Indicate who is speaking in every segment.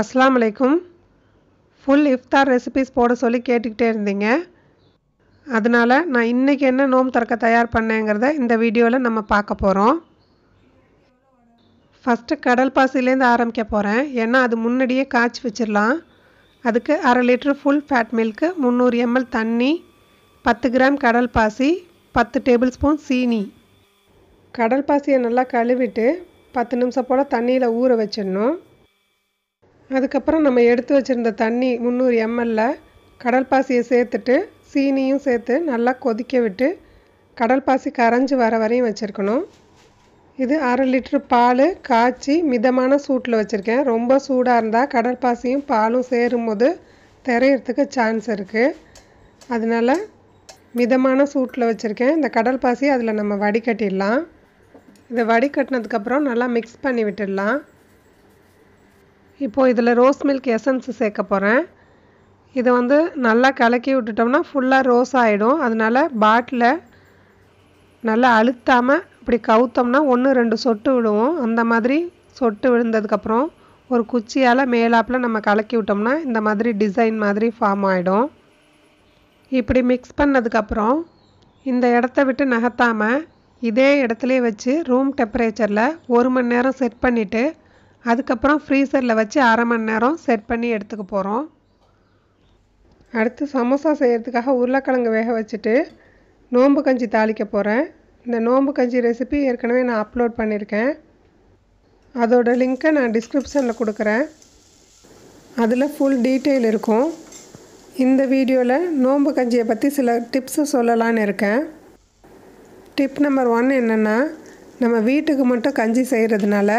Speaker 1: அஸ்லாம் வலைக்கும் ஃபுல் இஃப்தார் ரெசிபிஸ் போட சொல்லி கேட்டுக்கிட்டே இருந்தீங்க அதனால் நான் இன்றைக்கி என்ன நோம் திறக்க தயார் பண்ணேங்கிறத இந்த வீடியோவில் நம்ம பார்க்க போகிறோம் ஃபஸ்ட்டு கடல் பாசிலேருந்து ஆரம்பிக்க போகிறேன் ஏன்னா அது முன்னாடியே காய்ச்சி வச்சிடலாம் அதுக்கு அரை லிட்ரு ஃபுல் ஃபேட் மில்க்கு முந்நூறு எம்எல் தண்ணி பத்து கிராம் கடல் பாசி பத்து டேபிள் ஸ்பூன் சீனி கடல் பாசியை நல்லா கழுவிட்டு பத்து நிமிஷம் போல் தண்ணியில் ஊற வச்சிடணும் அதுக்கப்புறம் நம்ம எடுத்து வச்சுருந்த தண்ணி முந்நூறு எம்எல்ல கடல் பாசியை சேர்த்துட்டு சீனியும் சேர்த்து நல்லா கொதிக்க விட்டு கடல் பாசி கரைஞ்சி வர வரையும் வச்சுருக்கணும் இது அரை லிட்ரு பால் காய்ச்சி மிதமான சூட்டில் வச்சுருக்கேன் ரொம்ப சூடாக இருந்தால் கடல் பாசியும் பாலும் சேரும்போது திரையிறதுக்கு சான்ஸ் இருக்குது அதனால் மிதமான சூட்டில் வச்சுருக்கேன் இந்த கடல் பாசி அதில் நம்ம வடிகட்டிடலாம் இதை வடிகட்டினதுக்கப்புறம் நல்லா மிக்ஸ் பண்ணி விட்டுடலாம் இப்போது இதில் ரோஸ் மில்க் எசன்ஸு சேர்க்க போகிறேன் இதை வந்து நல்லா கலக்கி விட்டுட்டோம்னா ஃபுல்லாக ரோஸ் ஆகிடும் அதனால் பாட்டில் நல்லா அழுத்தாமல் இப்படி கவுத்தோம்னா ஒன்று ரெண்டு சொட்டு விடுவோம் அந்த மாதிரி சொட்டு விழுந்ததுக்கப்புறம் ஒரு குச்சியால் மேலாப்பில் நம்ம கலக்கி விட்டோம்னா இந்த மாதிரி டிசைன் மாதிரி ஃபார்ம் ஆகிடும் இப்படி மிக்ஸ் பண்ணதுக்கப்புறம் இந்த இடத்த விட்டு நகர்த்தாமல் இதே இடத்துலையே வச்சு ரூம் டெம்பரேச்சரில் ஒரு மணி நேரம் செட் பண்ணிவிட்டு அதுக்கப்புறம் ஃப்ரீசரில் வச்சு அரை மணி நேரம் செட் பண்ணி எடுத்துக்க போகிறோம் அடுத்து சமோசா செய்கிறதுக்காக உருளைக்கிழங்கு வேக வச்சுட்டு நோம்பு கஞ்சி தாளிக்க போகிறேன் இந்த நோம்பு கஞ்சி ரெசிபி ஏற்கனவே நான் அப்லோட் பண்ணியிருக்கேன் அதோடய லிங்க்கை நான் டிஸ்கிரிப்ஷனில் கொடுக்குறேன் அதில் ஃபுல் டீட்டெயில் இருக்கும் இந்த வீடியோவில் நோம்பு கஞ்சியை பற்றி சில டிப்ஸு சொல்லலான்னு இருக்கேன் டிப் நம்பர் ஒன் என்னென்னா நம்ம வீட்டுக்கு மட்டும் கஞ்சி செய்கிறதுனால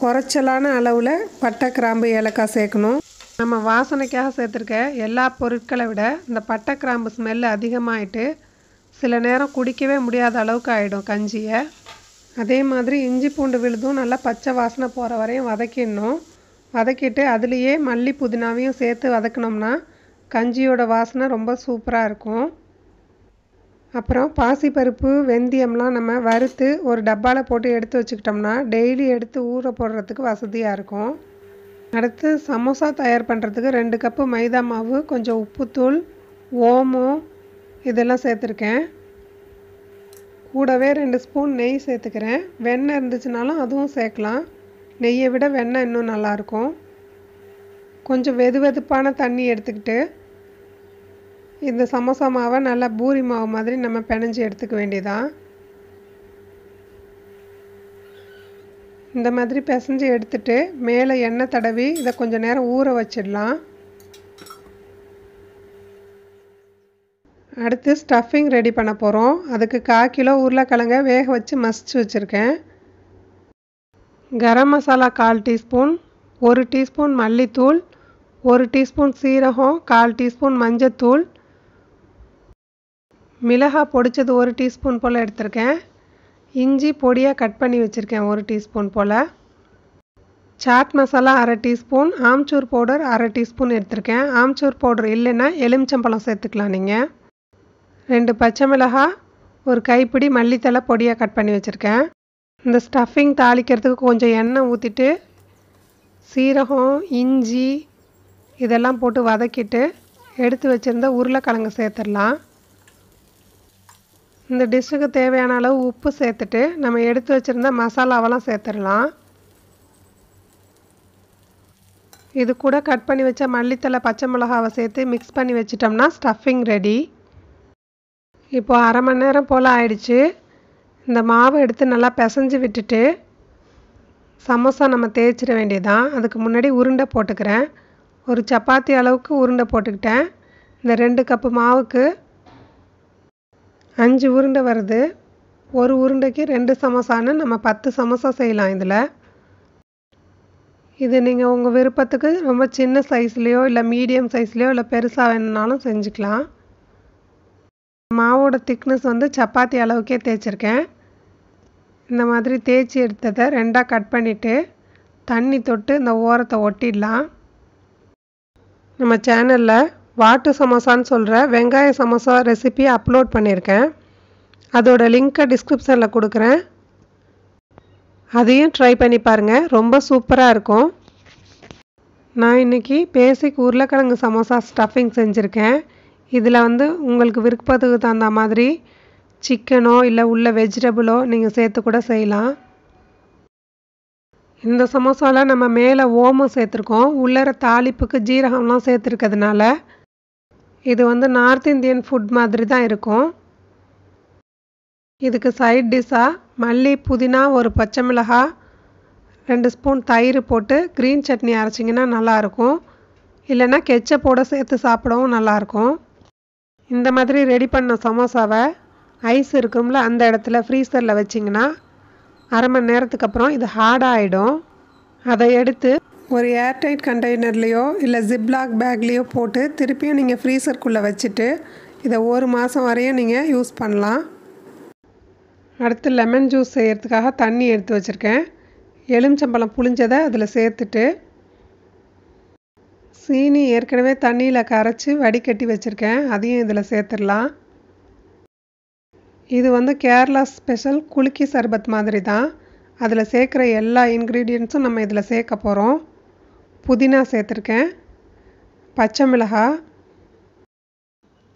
Speaker 1: குறைச்சலான அளவில் பட்டை கிராம்பு ஏலக்காய் சேர்க்கணும் நம்ம வாசனைக்காக சேர்த்துருக்க எல்லா பொருட்களை விட இந்த பட்டை கிராம்பு ஸ்மெல்லு அதிகமாகிட்டு சில நேரம் குடிக்கவே முடியாத அளவுக்கு ஆகிடும் கஞ்சியை அதே மாதிரி இஞ்சி பூண்டு விழுதும் நல்லா பச்சை வாசனை போகிற வரையும் வதக்கிடணும் வதக்கிட்டு அதுலேயே மல்லி புதினாவையும் சேர்த்து வதக்கினோம்னா கஞ்சியோட வாசனை ரொம்ப சூப்பராக இருக்கும் அப்புறம் பாசிப்பருப்பு வெந்தயம்லாம் நம்ம வறுத்து ஒரு டப்பாவில் போட்டு எடுத்து வச்சுக்கிட்டோம்னா டெய்லி எடுத்து ஊற போடுறதுக்கு வசதியாக இருக்கும் அடுத்து சமோசா தயார் பண்ணுறதுக்கு ரெண்டு கப்பு மைதா மாவு கொஞ்சம் உப்புத்தூள் ஓமம் இதெல்லாம் சேர்த்துருக்கேன் கூடவே ரெண்டு ஸ்பூன் நெய் சேர்த்துக்கிறேன் வெண்ணெய் இருந்துச்சுனாலும் அதுவும் சேர்க்கலாம் நெய்யை விட வெண்ணெய் இன்னும் நல்லாயிருக்கும் கொஞ்சம் வெது வெதுப்பான தண்ணி எடுத்துக்கிட்டு இந்த சமோசா மாவை நல்லா பூரி மாவு மாதிரி நம்ம பிணைஞ்சி எடுத்துக்க வேண்டியதான் இந்த மாதிரி பிசைஞ்சு எடுத்துட்டு மேலே எண்ணெய் தடவி இதை கொஞ்சம் நேரம் ஊற வச்சிடலாம் அடுத்து ஸ்டஃபிங் ரெடி பண்ண போகிறோம் அதுக்கு கால் கிலோ உருளைக்கிழங்க வேக வச்சு மசிச்சு வச்சுருக்கேன் கரம் மசாலா கால் டீஸ்பூன் ஒரு டீஸ்பூன் மல்லித்தூள் ஒரு டீஸ்பூன் சீரகம் கால் டீஸ்பூன் மஞ்சத்தூள் மிளகாய் பொடித்தது ஒரு டீஸ்பூன் போல் எடுத்திருக்கேன் இஞ்சி பொடியாக கட் பண்ணி வச்சுருக்கேன் ஒரு டீஸ்பூன் போல் சாட் மசாலா அரை டீஸ்பூன் ஆம்ச்சூர் பவுடர் அரை டீஸ்பூன் எடுத்திருக்கேன் ஆம்ச்சூர் பவுடர் இல்லைன்னா எலுமிச்சம்பழம் சேர்த்துக்கலாம் நீங்கள் ரெண்டு பச்சை மிளகாய் ஒரு கைப்பிடி மல்லித்தலை பொடியாக கட் பண்ணி வச்சுருக்கேன் இந்த ஸ்டஃபிங் தாளிக்கிறதுக்கு கொஞ்சம் எண்ணெய் ஊற்றிட்டு சீரகம் இஞ்சி இதெல்லாம் போட்டு வதக்கிட்டு எடுத்து வச்சுருந்த உருளைக்கிழங்கு சேர்த்துடலாம் இந்த டிஷ்ஷுக்கு தேவையான அளவு உப்பு சேர்த்துட்டு நம்ம எடுத்து வச்சுருந்த மசாலாவெல்லாம் சேர்த்துடலாம் இது கூட கட் பண்ணி வச்ச மல்லித்தலை பச்சை மிளகாவை சேர்த்து மிக்ஸ் பண்ணி வச்சிட்டோம்னா ஸ்டஃபிங் ரெடி இப்போது அரை மணி நேரம் போல் ஆயிடுச்சு இந்த மாவு எடுத்து நல்லா பிசைஞ்சு விட்டுட்டு சமோசா நம்ம தேய்ச்சிட வேண்டியதான் அதுக்கு முன்னாடி உருண்டை போட்டுக்கிறேன் ஒரு சப்பாத்தி அளவுக்கு உருண்டை போட்டுக்கிட்டேன் இந்த ரெண்டு கப்பு மாவுக்கு அஞ்சு உருண்டை வருது ஒரு உருண்டைக்கு ரெண்டு சமோசான்னு நம்ம பத்து சமோசா செய்யலாம் இதில் இது நீங்கள் உங்கள் விருப்பத்துக்கு ரொம்ப சின்ன சைஸ்லேயோ இல்லை மீடியம் சைஸ்லேயோ இல்லை பெருசாக வேணும்னாலும் செஞ்சுக்கலாம் மாவோட திக்னஸ் வந்து சப்பாத்தி அளவுக்கே தேய்ச்சிருக்கேன் இந்த மாதிரி தேய்ச்சி எடுத்ததை ரெண்டாக கட் பண்ணிவிட்டு தண்ணி தொட்டு இந்த ஓரத்தை ஒட்டிடலாம் நம்ம சேனலில் வாட்டு சமோசான்னு சொல்கிற வெங்காய சமோசா ரெசிபி அப்லோட் பண்ணியிருக்கேன் அதோட லிங்க்கை டிஸ்கிரிப்ஷனில் கொடுக்குறேன் அதையும் ட்ரை பண்ணி பாருங்கள் ரொம்ப சூப்பராக இருக்கும் நான் இன்றைக்கி பேசிக் உருளைக்கிழங்கு சமோசா ஸ்டஃபிங் செஞ்சுருக்கேன் இதில் வந்து உங்களுக்கு விருப்பத்துக்கு தகுந்த மாதிரி சிக்கனோ இல்லை உள்ள வெஜிடபிளோ நீங்கள் சேர்த்து கூட செய்யலாம் இந்த சமோசாவில் நம்ம மேலே ஓமம் சேர்த்துருக்கோம் உள்ளற தாளிப்புக்கு ஜீரகம்லாம் சேர்த்துருக்கிறதுனால இது வந்து நார்த் இந்தியன் ஃபுட் மாதிரி தான் இருக்கும் இதுக்கு சைட் டிஷ்ஷாக மல்லி புதினா ஒரு பச்சை மிளகாய் ரெண்டு ஸ்பூன் தயிர் போட்டு க்ரீன் சட்னி அரைச்சிங்கன்னா நல்லாயிருக்கும் இல்லைன்னா கெச்சப்போட சேர்த்து சாப்பிடவும் நல்லாயிருக்கும் இந்த மாதிரி ரெடி பண்ண சமோசாவை ஐஸ் இருக்கும்ல அந்த இடத்துல ஃப்ரீசரில் வச்சிங்கன்னா அரை மணி நேரத்துக்கு அப்புறம் இது ஹார்டாகிடும் அதை எடுத்து ஒரு ஏர்டைட் கண்டெய்னர்லேயோ இல்லை ஜிப்லாக் பேக்லேயோ போட்டு திருப்பியும் நீங்கள் ஃப்ரீசர்க்குள்ளே வச்சுட்டு இதை ஒரு மாதம் வரையும் நீங்கள் யூஸ் பண்ணலாம் அடுத்து லெமன் ஜூஸ் செய்கிறதுக்காக தண்ணி எடுத்து வச்சுருக்கேன் எலுமிச்சம்பழம் புளிஞ்சதை அதில் சேர்த்துட்டு சீனி ஏற்கனவே தண்ணியில் கரைச்சி வடிகட்டி வச்சுருக்கேன் அதையும் இதில் சேர்த்துடலாம் இது வந்து கேரளா ஸ்பெஷல் குலுக்கி சர்பத் மாதிரி தான் அதில் சேர்க்குற எல்லா இன்க்ரீடியன்ட்ஸும் நம்ம இதில் சேர்க்க போகிறோம் புதினா சேர்த்துருக்கேன் பச்சை மிளகா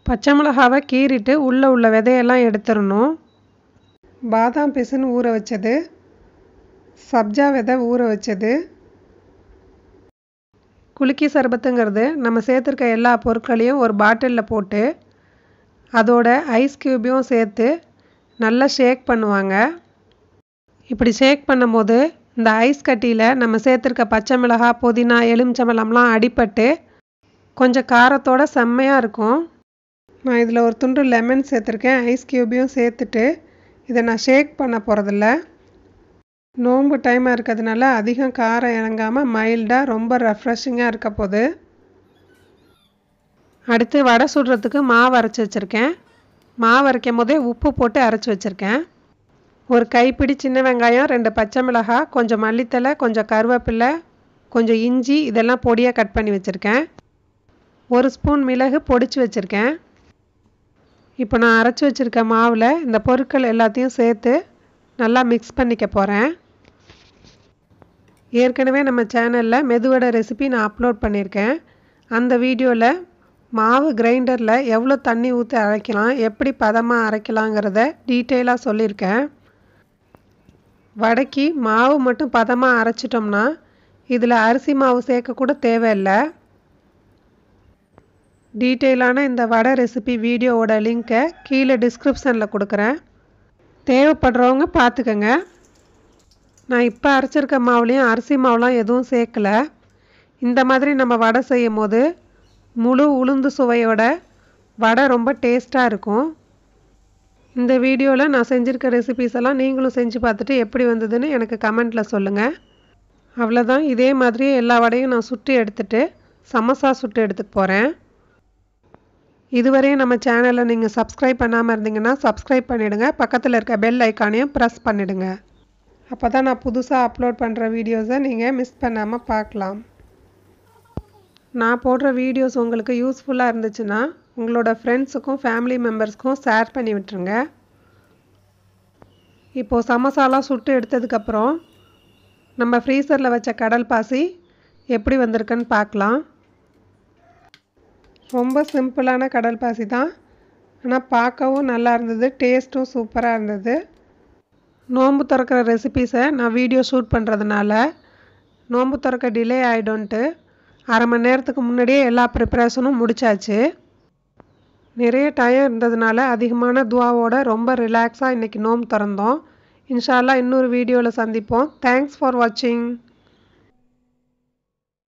Speaker 1: பச்சை மிளகாவை கீறிட்டு உள்ளே உள்ள விதையெல்லாம் எடுத்துடணும் பாதாம் பிசுன்னு ஊற வச்சது சப்ஜா விதை ஊற வச்சது குலுக்கி சர்பத்துங்கிறது நம்ம சேர்த்துருக்க எல்லா பொருட்களையும் ஒரு பாட்டிலில் போட்டு அதோட ஐஸ் க்யூபையும் சேர்த்து நல்லா ஷேக் பண்ணுவாங்க இப்படி ஷேக் பண்ணும்போது இந்த ஐஸ் கட்டியில் நம்ம சேர்த்துருக்க பச்சை மிளகா புதினா எலுமிச்சம்பழம்லாம் அடிப்பட்டு கொஞ்சம் காரத்தோட செம்மையாக இருக்கும் நான் இதில் ஒரு துண்டு லெமன் சேர்த்துருக்கேன் ஐஸ் க்யூபையும் சேர்த்துட்டு இதை நான் ஷேக் பண்ண போகிறதில்ல நோம்பு டைமாக இருக்கிறதுனால அதிகம் காரம் இறங்காமல் மைல்டாக ரொம்ப ரெஃப்ரெஷிங்காக இருக்க போது அடுத்து வடை சுடுறதுக்கு மாவு அரைச்சி வச்சுருக்கேன் மாவு அரைக்கும் போதே உப்பு போட்டு அரைச்சி வச்சுருக்கேன் ஒரு கைப்பிடி சின்ன வெங்காயம் ரெண்டு பச்சை மிளகாய் கொஞ்சம் மல்லித்தலை கொஞ்சம் கருவேப்பிலை கொஞ்சம் இஞ்சி இதெல்லாம் பொடியாக கட் பண்ணி வச்சுருக்கேன் ஒரு ஸ்பூன் மிளகு பொடிச்சு வச்சுருக்கேன் இப்போ நான் அரைச்சி வச்சுருக்க மாவில் இந்த பொருட்கள் எல்லாத்தையும் சேர்த்து நல்லா மிக்ஸ் பண்ணிக்க போகிறேன் ஏற்கனவே நம்ம சேனலில் மெதுவடை ரெசிபி நான் அப்லோட் பண்ணியிருக்கேன் அந்த வீடியோவில் மாவு கிரைண்டரில் எவ்வளோ தண்ணி ஊற்றி அரைக்கலாம் எப்படி பதமாக அரைக்கலாங்கிறத டீட்டெயிலாக சொல்லியிருக்கேன் வடைக்கு மாவு மட்டும் பதமாக அரைச்சிட்டோம்னா இதில் அரிசி மாவு சேர்க்கக்கூட தேவையில்லை டீட்டெயிலான இந்த வடை ரெசிபி வீடியோவோட லிங்க்கை கீழே டிஸ்கிரிப்ஷனில் கொடுக்குறேன் தேவைப்படுறவங்க பார்த்துக்கங்க நான் இப்போ அரைச்சிருக்க மாவுலேயும் அரிசி மாவுலாம் எதுவும் சேர்க்கலை இந்த மாதிரி நம்ம வடை செய்யும் போது முழு உளுந்து சுவையோட வடை ரொம்ப டேஸ்ட்டாக இருக்கும் இந்த வீடியோவில் நான் செஞ்சுருக்க ரெசிபீஸ் எல்லாம் நீங்களும் செஞ்சு பார்த்துட்டு எப்படி வந்ததுன்னு எனக்கு கமெண்ட்டில் சொல்லுங்கள் அவ்வளோதான் இதே மாதிரி எல்லா வடையும் நான் சுட்டு எடுத்துகிட்டு சமோசா சுட்டு எடுத்துக்க போகிறேன் இதுவரையும் நம்ம சேனலை நீங்கள் சப்ஸ்கிரைப் பண்ணாமல் இருந்தீங்கன்னா சப்ஸ்கிரைப் பண்ணிவிடுங்க பக்கத்தில் இருக்க பெல் ஐக்கானையும் ப்ரெஸ் பண்ணிவிடுங்க அப்போ தான் நான் புதுசாக அப்லோட் பண்ணுற வீடியோஸை நீங்கள் மிஸ் பண்ணாமல் பார்க்கலாம் நான் போடுற வீடியோஸ் உங்களுக்கு யூஸ்ஃபுல்லாக இருந்துச்சுன்னா உங்களோட ஃப்ரெண்ட்ஸுக்கும் ஃபேமிலி மெம்பர்ஸ்க்கும் ஷேர் பண்ணி விட்டுருங்க இப்போது சமோசாலாம் சுட்டு எடுத்ததுக்கப்புறம் நம்ம ஃப்ரீசரில் வச்ச கடல் பாசி எப்படி வந்திருக்குன்னு பார்க்கலாம் ரொம்ப சிம்பிளான கடல் பாசி தான் ஆனால் பார்க்கவும் நல்லா இருந்தது டேஸ்ட்டும் சூப்பராக இருந்தது நோன்பு திறக்கிற ரெசிபீஸை நான் வீடியோ ஷூட் பண்ணுறதுனால நோன்பு திறக்க டிலே ஆகிடும்ன்ட்டு அரை மணி நேரத்துக்கு முன்னாடியே எல்லா ப்ரிப்பரேஷனும் முடித்தாச்சு நிறைய டயம் இருந்ததுனால அதிகமான துவாவோட ரொம்ப ரிலாக்ஸாக இன்றைக்கி நோம் திறந்தோம் இன்ஷால்லா இன்னொரு வீடியோவில் சந்திப்போம் தேங்க்ஸ் ஃபார் வாட்சிங்